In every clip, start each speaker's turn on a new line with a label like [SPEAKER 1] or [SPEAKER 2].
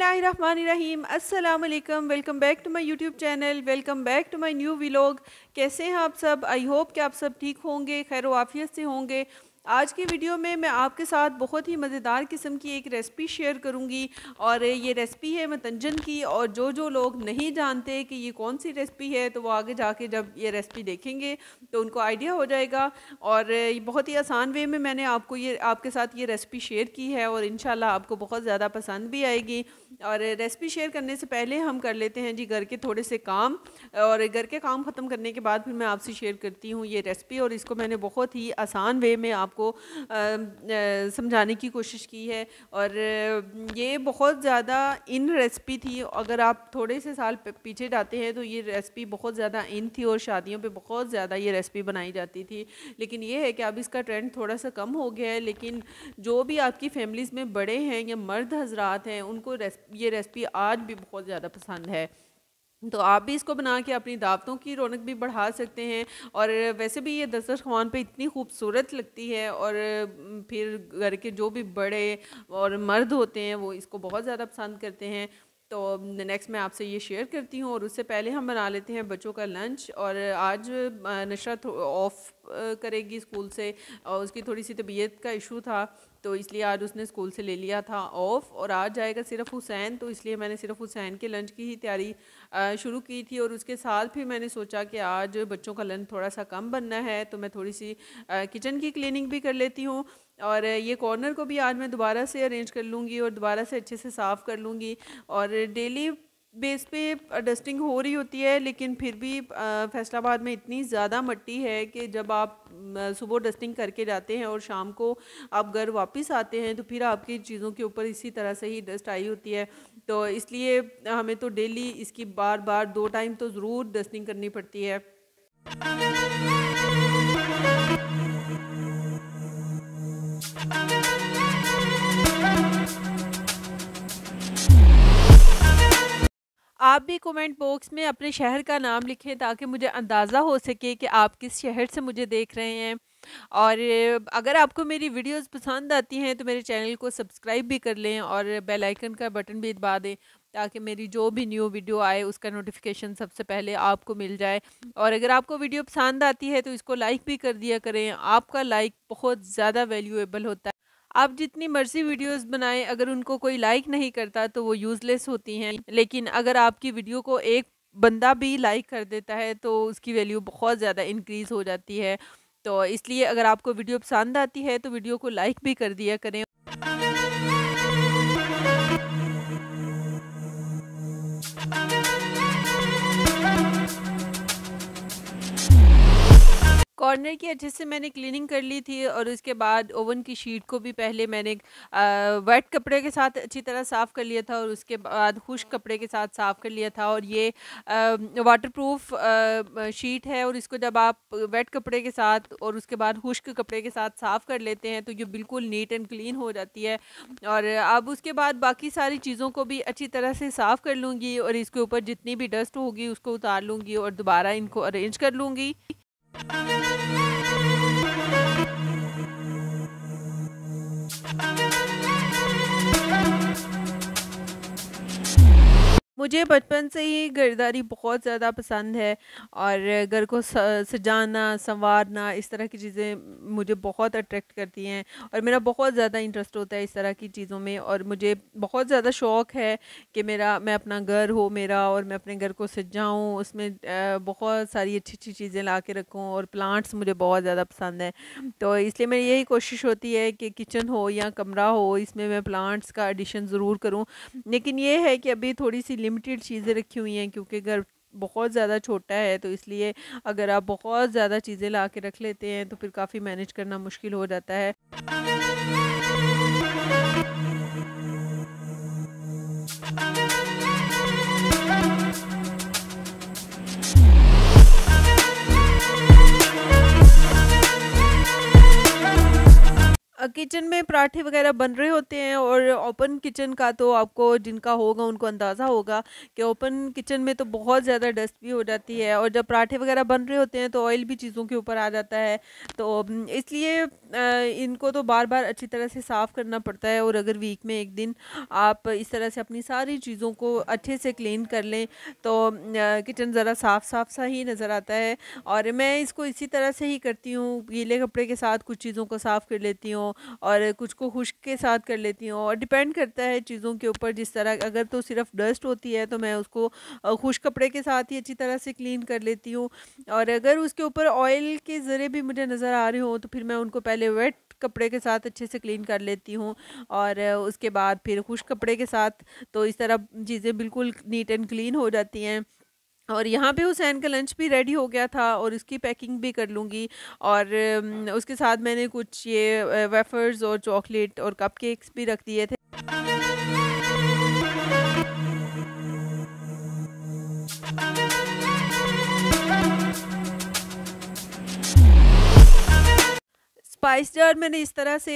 [SPEAKER 1] बसमीम अल्लाम welcome back to my YouTube channel welcome back to my new vlog कैसे हैं आप सब आई होप कि आप सब ठीक होंगे खैर वाफियत से होंगे आज की वीडियो में मैं आपके साथ बहुत ही मज़ेदार किस्म की एक रेसिपी शेयर करूंगी और ये रेसिपी है मतंजन की और जो जो लोग नहीं जानते कि ये कौन सी रेसिपी है तो वो आगे जाके जब ये रेसिपी देखेंगे तो उनको आइडिया हो जाएगा और बहुत ही आसान वे में मैंने आपको ये आपके साथ ये रेसिपी शेयर की है और इन आपको बहुत ज़्यादा पसंद भी आएगी और रेसिपी शेयर करने से पहले हम कर लेते हैं जी घर के थोड़े से काम और घर के काम ख़त्म करने के बाद फिर मैं आपसे शेयर करती हूँ ये रेसिपी और इसको मैंने बहुत ही आसान वे में आप आपको समझाने की कोशिश की है और ये बहुत ज़्यादा इन रेसिपी थी अगर आप थोड़े से साल पीछे जाते हैं तो ये रेसिपी बहुत ज़्यादा इन थी और शादियों पे बहुत ज़्यादा ये रेसिपी बनाई जाती थी लेकिन ये है कि अब इसका ट्रेंड थोड़ा सा कम हो गया है लेकिन जो भी आपकी फैमिलीज़ में बड़े हैं या मर्द हजरात हैं उनको रेस्प, ये रेसिपी आज भी बहुत ज़्यादा पसंद है तो आप भी इसको बना के अपनी दावतों की रौनक भी बढ़ा सकते हैं और वैसे भी ये दस्तरखान पे इतनी खूबसूरत लगती है और फिर घर के जो भी बड़े और मर्द होते हैं वो इसको बहुत ज़्यादा पसंद करते हैं तो नेक्स्ट मैं आपसे ये शेयर करती हूँ और उससे पहले हम बना लेते हैं बच्चों का लंच और आज नशरत ऑफ करेगी स्कूल से और उसकी थोड़ी सी तबीयत का इशू था तो इसलिए आज उसने स्कूल से ले लिया था ऑफ़ और आज जाएगा सिर्फ हुसैन तो इसलिए मैंने सिर्फ हुसैन के लंच की ही तैयारी शुरू की थी और उसके साथ फिर मैंने सोचा कि आज बच्चों का लंच थोड़ा सा कम बनना है तो मैं थोड़ी सी किचन की क्लिनिंग भी कर लेती हूँ और ये कॉर्नर को भी आज मैं दोबारा से अरेंज कर लूँगी और दोबारा से अच्छे से साफ़ कर लूँगी और डेली बेस पे डस्टिंग हो रही होती है लेकिन फिर भी फैसलाबाद में इतनी ज़्यादा मट्टी है कि जब आप सुबह डस्टिंग करके जाते हैं और शाम को आप घर वापस आते हैं तो फिर आपकी चीज़ों के ऊपर इसी तरह से ही डस्ट आई होती है तो इसलिए हमें तो डेली इसकी बार बार दो टाइम तो ज़रूर डस्टिंग करनी पड़ती है आप भी कमेंट बॉक्स में अपने शहर का नाम लिखें ताकि मुझे अंदाज़ा हो सके कि आप किस शहर से मुझे देख रहे हैं और अगर आपको मेरी वीडियोस पसंद आती हैं तो मेरे चैनल को सब्सक्राइब भी कर लें और बेल आइकन का बटन भी दबा दें ताकि मेरी जो भी न्यू वीडियो आए उसका नोटिफिकेशन सबसे पहले आपको मिल जाए और अगर आपको वीडियो पसंद आती है तो इसको लाइक भी कर दिया करें आपका लाइक बहुत ज़्यादा वैल्यूएबल होता है आप जितनी मर्जी वीडियोस बनाएं अगर उनको कोई लाइक नहीं करता तो वो यूज़लेस होती हैं लेकिन अगर आपकी वीडियो को एक बंदा भी लाइक कर देता है तो उसकी वैल्यू बहुत ज़्यादा इंक्रीज़ हो जाती है तो इसलिए अगर आपको वीडियो पसंद आती है तो वीडियो को लाइक भी कर दिया करें कॉर्नर की अच्छे से मैंने क्लीनिंग कर ली थी और उसके बाद ओवन की शीट को भी पहले मैंने वेट कपड़े के साथ अच्छी तरह साफ़ कर लिया था और उसके बाद खुश कपड़े के साथ साफ़ कर लिया था और ये वाटरप्रूफ शीट है और इसको जब आप वेट कपड़े के साथ और उसके बाद खुश्क कपड़े के साथ साफ़ कर लेते हैं तो ये बिल्कुल नीट एंड क्लीन हो जाती है और अब उसके बाद बाकी सारी चीज़ों को भी अच्छी तरह से साफ़ कर लूँगी और इसके ऊपर जितनी भी डस्ट होगी उसको उतार लूँगी और दोबारा इनको अरेंज कर लूँगी Thank you. मुझे बचपन से ही घरदारी बहुत ज़्यादा पसंद है और घर को सजाना संवारना इस तरह की चीज़ें मुझे बहुत अट्रैक्ट करती हैं और मेरा बहुत ज़्यादा इंटरेस्ट होता है इस तरह की चीज़ों में और मुझे बहुत ज़्यादा शौक़ है कि मेरा मैं अपना घर हो मेरा और मैं अपने घर को सजाऊँ उसमें बहुत सारी अच्छी अच्छी चीज़ें ला के रखूँ और प्लांट्स मुझे बहुत ज़्यादा पसंद है तो इसलिए मेरी यही कोशिश होती है कि किचन हो या कमरा हो इसमें मैं प्लांट्स का एडिशन ज़रूर करूँ लेकिन ये है कि अभी थोड़ी सी लिमिटेड चीज़ें रखी हुई हैं क्योंकि घर बहुत ज़्यादा छोटा है तो इसलिए अगर आप बहुत ज़्यादा चीज़ें ला के रख लेते हैं तो फिर काफ़ी मैनेज करना मुश्किल हो जाता है किचन में पराठे वगैरह बन रहे होते हैं और ओपन किचन का तो आपको जिनका होगा उनको अंदाज़ा होगा कि ओपन किचन में तो बहुत ज़्यादा डस्ट भी हो जाती है और जब पराठे वगैरह बन रहे होते हैं तो ऑयल भी चीज़ों के ऊपर आ जाता है तो इसलिए इनको तो बार बार अच्छी तरह से साफ़ करना पड़ता है और अगर वीक में एक दिन आप इस तरह से अपनी सारी चीज़ों को अच्छे से क्लीन कर लें तो किचन ज़रा साफ़ साफ सा ही नज़र आता है और मैं इसको इसी तरह से ही करती हूँ गीले कपड़े के साथ कुछ चीज़ों को साफ़ कर लेती हूँ और कुछ को खुश के साथ कर लेती हूँ और डिपेंड करता है चीज़ों के ऊपर जिस तरह अगर तो सिर्फ डस्ट होती है तो मैं उसको खुश कपड़े के साथ ही अच्छी तरह से क्लीन कर लेती हूँ और अगर उसके ऊपर ऑयल के ज़रिए भी मुझे नज़र आ रही हो तो फिर मैं उनको पहले वेट कपड़े के साथ अच्छे से क्लीन कर लेती हूँ और उसके बाद फिर खुश कपड़े के साथ तो इस तरह चीज़ें बिल्कुल नीट एंड क्लीन हो जाती हैं और यहाँ पे हुसैन का लंच भी रेडी हो गया था और उसकी पैकिंग भी कर लूँगी और उसके साथ मैंने कुछ ये वेफर्स और चॉकलेट और कपकेक्स भी रख दिए थे स्पाइस जार मैंने इस तरह से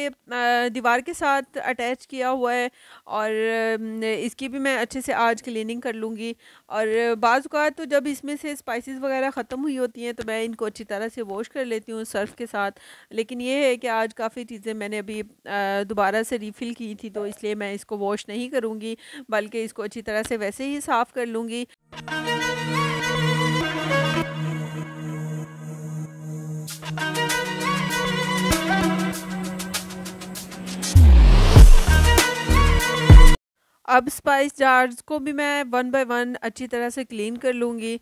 [SPEAKER 1] दीवार के साथ अटैच किया हुआ है और इसकी भी मैं अच्छे से आज क्लीनिंग कर लूँगी और बाज़ तो जब इसमें से स्पाइसेस वगैरह ख़त्म हुई होती हैं तो मैं इनको अच्छी तरह से वॉश कर लेती हूँ सर्फ के साथ लेकिन ये है कि आज काफ़ी चीज़ें मैंने अभी दोबारा से रिफ़िल की थी तो इसलिए मैं इसको वॉश नहीं करूँगी बल्कि इसको अच्छी तरह से वैसे ही साफ़ कर लूँगी अब स्पाइस जार्स को भी मैं वन बाय वन अच्छी तरह से क्लीन कर लूँगी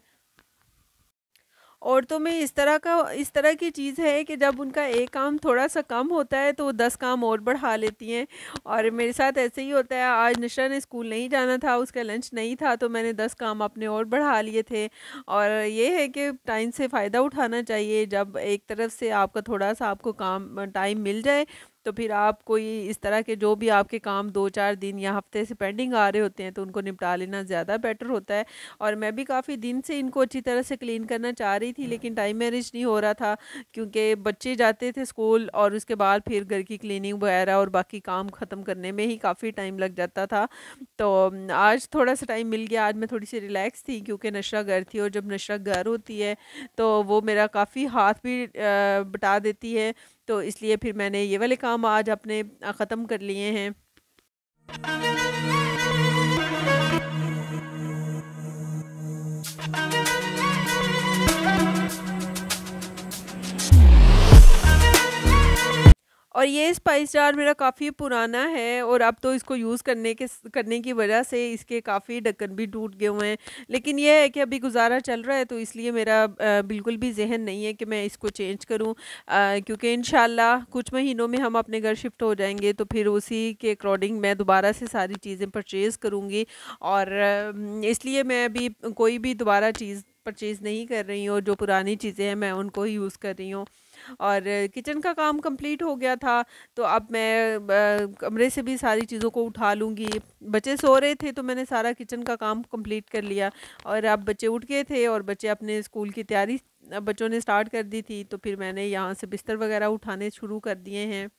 [SPEAKER 1] औरतों में इस तरह का इस तरह की चीज़ है कि जब उनका एक काम थोड़ा सा कम होता है तो वो दस काम और बढ़ा लेती हैं और मेरे साथ ऐसे ही होता है आज निशा ने स्कूल नहीं जाना था उसका लंच नहीं था तो मैंने दस काम अपने और बढ़ा लिए थे और ये है कि टाइम से फ़ायदा उठाना चाहिए जब एक तरफ से आपका थोड़ा सा आपको काम टाइम मिल जाए तो फिर आप कोई इस तरह के जो भी आपके काम दो चार दिन या हफ्ते से पेंडिंग आ रहे होते हैं तो उनको निपटा लेना ज़्यादा बेटर होता है और मैं भी काफ़ी दिन से इनको अच्छी तरह से क्लीन करना चाह रही थी लेकिन टाइम मैनेज नहीं हो रहा था क्योंकि बच्चे जाते थे स्कूल और उसके बाद फिर घर की क्लिनिंग वगैरह और बाकी काम ख़त्म करने में ही काफ़ी टाइम लग जाता था तो आज थोड़ा सा टाइम मिल गया आज मैं थोड़ी सी रिलैक्स थी क्योंकि नशा घर थी और जब नशा घर होती है तो वो मेरा काफ़ी हाथ भी बटा देती है तो इसलिए फिर मैंने ये वाले काम आज अपने ख़त्म कर लिए हैं और ये स्पाइस जार मेरा काफ़ी पुराना है और अब तो इसको यूज़ करने के करने की वजह से इसके काफ़ी ढक्कन भी टूट गए हुए हैं लेकिन यह है कि अभी गुजारा चल रहा है तो इसलिए मेरा बिल्कुल भी जहन नहीं है कि मैं इसको चेंज करूँ क्योंकि इन कुछ महीनों में हम अपने घर शिफ्ट हो जाएंगे तो फिर उसी के अकॉर्डिंग मैं दोबारा से सारी चीज़ें परचेज़ करूँगी और इसलिए मैं अभी कोई भी दोबारा चीज़ परचेज़ नहीं कर रही हूँ और जो पुरानी चीज़ें हैं मैं उनको ही यूज़ कर रही हूँ और किचन का काम कंप्लीट हो गया था तो अब मैं कमरे से भी सारी चीज़ों को उठा लूँगी बच्चे सो रहे थे तो मैंने सारा किचन का काम कंप्लीट कर लिया और अब बच्चे उठ गए थे और बच्चे अपने स्कूल की तैयारी बच्चों ने स्टार्ट कर दी थी तो फिर मैंने यहाँ से बिस्तर वगैरह उठाने शुरू कर दिए हैं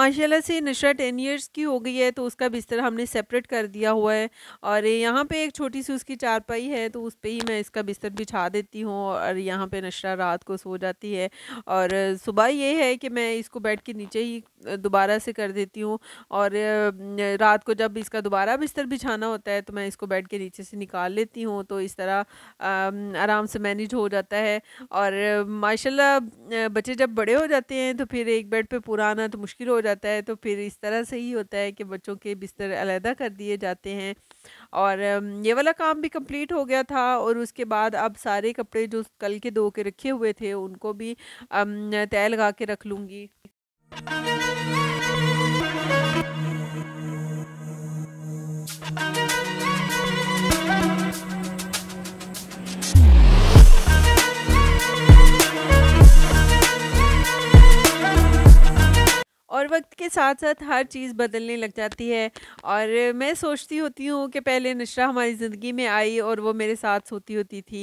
[SPEAKER 1] माशाल्लाह से नशा टेन ईयर्स की हो गई है तो उसका बिस्तर हमने सेपरेट कर दिया हुआ है और यहाँ पे एक छोटी सी उसकी चारपाई है तो उस पर ही मैं इसका बिस्तर बिछा देती हूँ और यहाँ पे नशा रात को सो जाती है और सुबह ये है कि मैं इसको बेड के नीचे ही दोबारा से कर देती हूँ और रात को जब इसका दोबारा बिस्तर बिछाना होता है तो मैं इसको बेड के नीचे से निकाल लेती हूँ तो इस तरह आराम से मैनेज हो जाता है और माशाल्लाह बच्चे जब बड़े हो जाते हैं तो फिर एक बेड पर पूरा आना तो मुश्किल हो जाता है जाता है तो फिर इस तरह से ही होता है कि बच्चों के बिस्तर अलहदा कर दिए जाते हैं और ये वाला काम भी कंप्लीट हो गया था और उसके बाद अब सारे कपड़े जो कल के धो के रखे हुए थे उनको भी तय लगा के रख लूँगी साथ साथ हर चीज़ बदलने लग जाती है और मैं सोचती होती हूँ कि पहले नशरा हमारी ज़िंदगी में आई और वो मेरे साथ सोती होती थी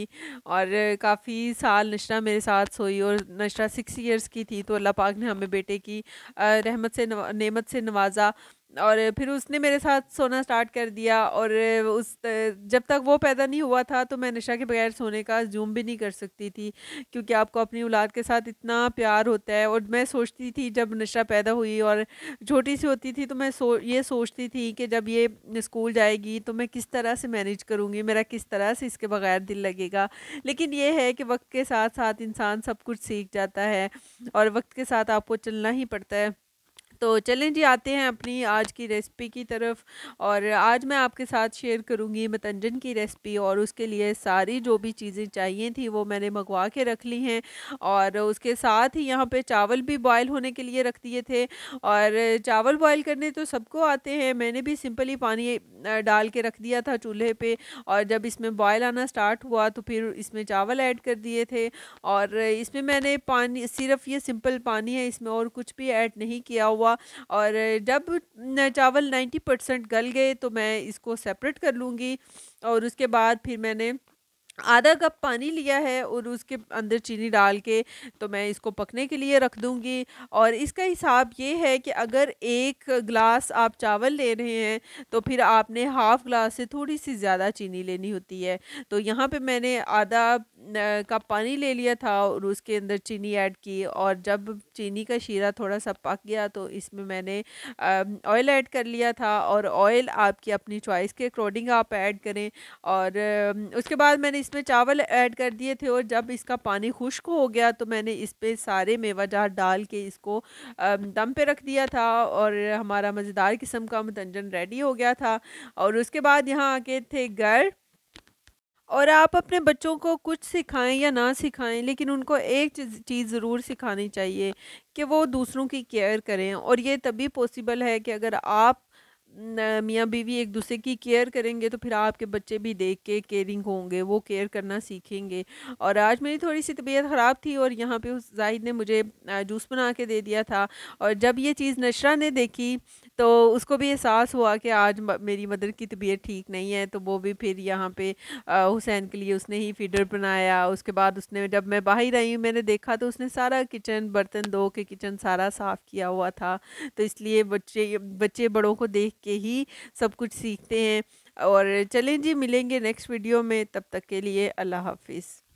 [SPEAKER 1] और काफ़ी साल नशरा मेरे साथ सोई और नशरा सिक्स ईयर्स की थी तो अल्लाह पाक ने हमें बेटे की रहमत से नमत नेमत से नवाज़ा और फिर उसने मेरे साथ सोना स्टार्ट कर दिया और उस जब तक वो पैदा नहीं हुआ था तो मैं नशा के बगैर सोने का जूम भी नहीं कर सकती थी क्योंकि आपको अपनी औलाद के साथ इतना प्यार होता है और मैं सोचती थी जब नशा पैदा हुई और छोटी सी होती थी तो मैं सो ये सोचती थी कि जब ये स्कूल जाएगी तो मैं किस तरह से मैनेज करूँगी मेरा किस तरह से इसके बगैर दिल लगेगा लेकिन ये है कि वक्त के साथ साथ इंसान सब कुछ सीख जाता है और वक्त के साथ आपको चलना ही पड़ता है तो चलें जी आते हैं अपनी आज की रेसिपी की तरफ और आज मैं आपके साथ शेयर करूँगी मतंजन की रेसिपी और उसके लिए सारी जो भी चीज़ें चाहिए थी वो मैंने मंगवा के रख ली हैं और उसके साथ ही यहाँ पे चावल भी बॉयल होने के लिए रख दिए थे और चावल बॉयल करने तो सबको आते हैं मैंने भी सिंपली पानी डाल के रख दिया था चूल्हे पर और जब इसमें बॉयल आना स्टार्ट हुआ तो फिर इसमें चावल ऐड कर दिए थे और इसमें मैंने पानी सिर्फ ये सिंपल पानी है इसमें और कुछ भी ऐड नहीं किया हुआ हुआ और जब चावल 90 परसेंट गल गए तो मैं इसको सेपरेट कर लूँगी और उसके बाद फिर मैंने आधा कप पानी लिया है और उसके अंदर चीनी डाल के तो मैं इसको पकने के लिए रख दूँगी और इसका हिसाब ये है कि अगर एक ग्लास आप चावल ले रहे हैं तो फिर आपने हाफ़ ग्लास से थोड़ी सी ज़्यादा चीनी लेनी होती है तो यहाँ पे मैंने आधा कप पानी ले लिया था और उसके अंदर चीनी ऐड की और जब चीनी का शीरा थोड़ा सा पक गया तो इसमें मैंने ऑयल ऐड कर लिया था और ऑयल आपकी अपनी चॉइस के अकॉर्डिंग आप ऐड करें और उसके बाद मैंने इसमें चावल ऐड कर दिए थे और जब इसका पानी खुश्क हो गया तो मैंने इस पर सारे मेवा जार डाल के इसको दम पे रख दिया था और हमारा मज़ेदार किस्म का मतंजन रेडी हो गया था और उसके बाद यहाँ आके थे घर और आप अपने बच्चों को कुछ सिखाएं या ना सिखाएं लेकिन उनको एक चीज़ ज़रूर सिखानी चाहिए कि वो दूसरों की केयर करें और ये तभी पॉसिबल है कि अगर आप मियाँ बीवी एक दूसरे की केयर करेंगे तो फिर आपके बच्चे भी देख के केयरिंग होंगे वो केयर करना सीखेंगे और आज मेरी थोड़ी सी तबीयत ख़राब थी और यहाँ पे उस जाहिद ने मुझे जूस बना के दे दिया था और जब ये चीज़ नशरा ने देखी तो उसको भी एहसास हुआ कि आज मेरी मदर की तबीयत ठीक नहीं है तो वो भी फिर यहाँ पे हुसैन के लिए उसने ही फीडर बनाया उसके बाद उसने जब मैं बाहर आई मैंने देखा तो उसने सारा किचन बर्तन धो के किचन सारा साफ़ किया हुआ था तो इसलिए बच्चे बच्चे बड़ों को देख के ही सब कुछ सीखते हैं और चलें जी मिलेंगे नेक्स्ट वीडियो में तब तक के लिए अल्लाह हाफिज़